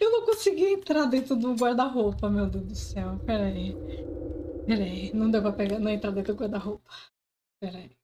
Eu não consegui entrar dentro do guarda-roupa, meu Deus do céu. Pera aí. Pera aí. Não deu pra pegar, não entrar dentro do guarda-roupa. Pera aí.